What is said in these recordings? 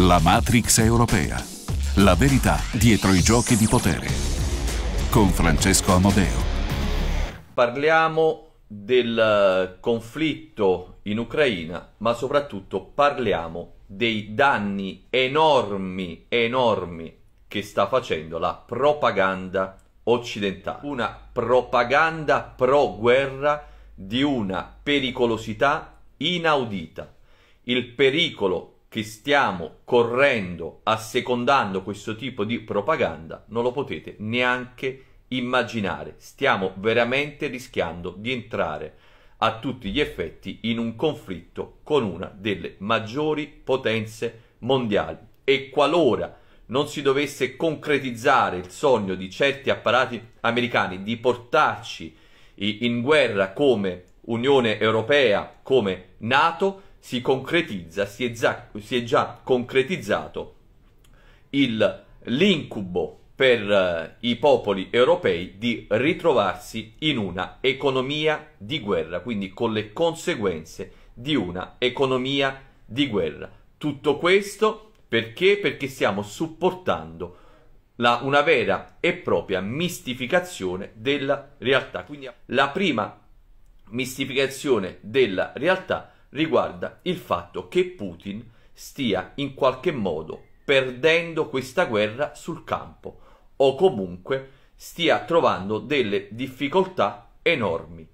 La Matrix europea. La verità dietro i giochi di potere. Con Francesco Amodeo. Parliamo del eh, conflitto in Ucraina, ma soprattutto parliamo dei danni enormi, enormi che sta facendo la propaganda occidentale. Una propaganda pro guerra di una pericolosità inaudita. Il pericolo che stiamo correndo assecondando questo tipo di propaganda non lo potete neanche immaginare. Stiamo veramente rischiando di entrare a tutti gli effetti in un conflitto con una delle maggiori potenze mondiali e qualora non si dovesse concretizzare il sogno di certi apparati americani di portarci in guerra come Unione Europea, come Nato, si concretizza, si è già, si è già concretizzato il, l'incubo per eh, i popoli europei di ritrovarsi in una economia di guerra, quindi con le conseguenze di una economia di guerra. Tutto questo perché? Perché stiamo supportando la, una vera e propria mistificazione della realtà. Quindi la prima mistificazione della realtà riguarda il fatto che Putin stia in qualche modo perdendo questa guerra sul campo o comunque stia trovando delle difficoltà enormi.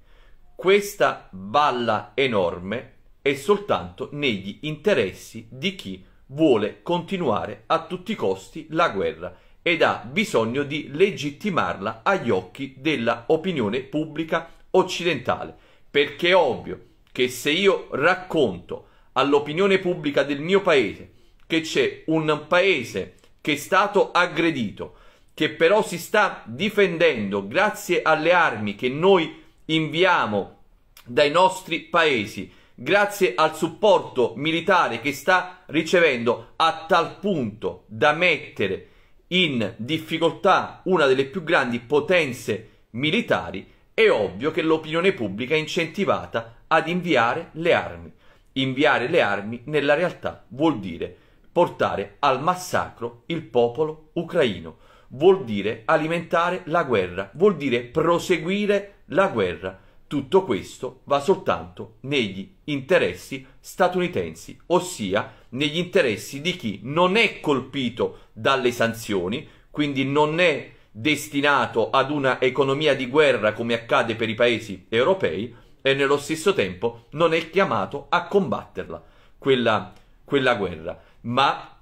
Questa balla enorme è soltanto negli interessi di chi vuole continuare a tutti i costi la guerra ed ha bisogno di legittimarla agli occhi della opinione pubblica occidentale, perché è ovvio che se io racconto all'opinione pubblica del mio paese che c'è un paese che è stato aggredito, che però si sta difendendo grazie alle armi che noi inviamo dai nostri paesi, grazie al supporto militare che sta ricevendo a tal punto da mettere in difficoltà una delle più grandi potenze militari, è ovvio che l'opinione pubblica è incentivata ad inviare le armi. Inviare le armi nella realtà vuol dire portare al massacro il popolo ucraino, vuol dire alimentare la guerra, vuol dire proseguire la guerra. Tutto questo va soltanto negli interessi statunitensi, ossia negli interessi di chi non è colpito dalle sanzioni, quindi non è destinato ad una economia di guerra come accade per i paesi europei, e nello stesso tempo non è chiamato a combatterla, quella, quella guerra, ma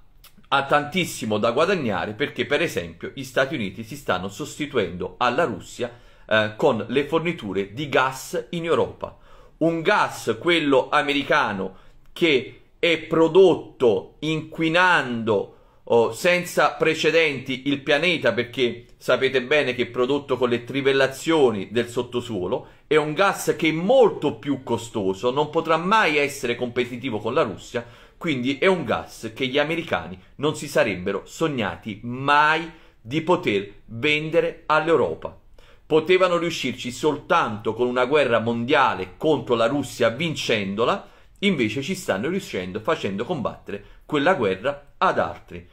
ha tantissimo da guadagnare perché per esempio gli Stati Uniti si stanno sostituendo alla Russia eh, con le forniture di gas in Europa. Un gas, quello americano, che è prodotto inquinando oh, senza precedenti il pianeta perché sapete bene che è prodotto con le trivellazioni del sottosuolo è un gas che è molto più costoso, non potrà mai essere competitivo con la Russia, quindi è un gas che gli americani non si sarebbero sognati mai di poter vendere all'Europa. Potevano riuscirci soltanto con una guerra mondiale contro la Russia vincendola invece ci stanno riuscendo facendo combattere quella guerra ad altri,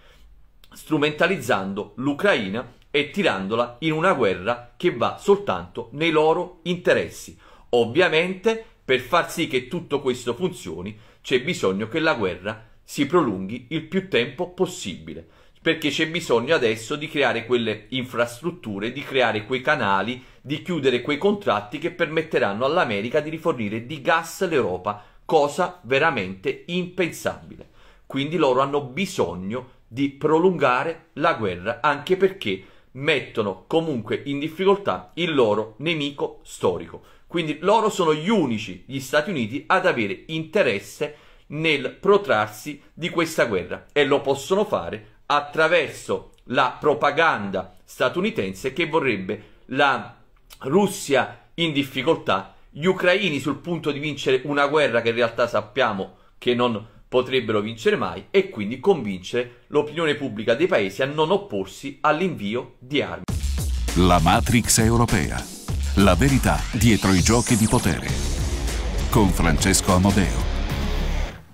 strumentalizzando l'Ucraina e tirandola in una guerra che va soltanto nei loro interessi. Ovviamente, per far sì che tutto questo funzioni, c'è bisogno che la guerra si prolunghi il più tempo possibile, perché c'è bisogno adesso di creare quelle infrastrutture, di creare quei canali, di chiudere quei contratti che permetteranno all'America di rifornire di gas l'Europa cosa veramente impensabile. Quindi loro hanno bisogno di prolungare la guerra anche perché mettono comunque in difficoltà il loro nemico storico. Quindi loro sono gli unici, gli Stati Uniti, ad avere interesse nel protrarsi di questa guerra e lo possono fare attraverso la propaganda statunitense che vorrebbe la Russia in difficoltà gli ucraini sul punto di vincere una guerra che in realtà sappiamo che non potrebbero vincere mai e quindi convincere l'opinione pubblica dei paesi a non opporsi all'invio di armi. La Matrix europea. La verità dietro i giochi di potere. Con Francesco Amodeo.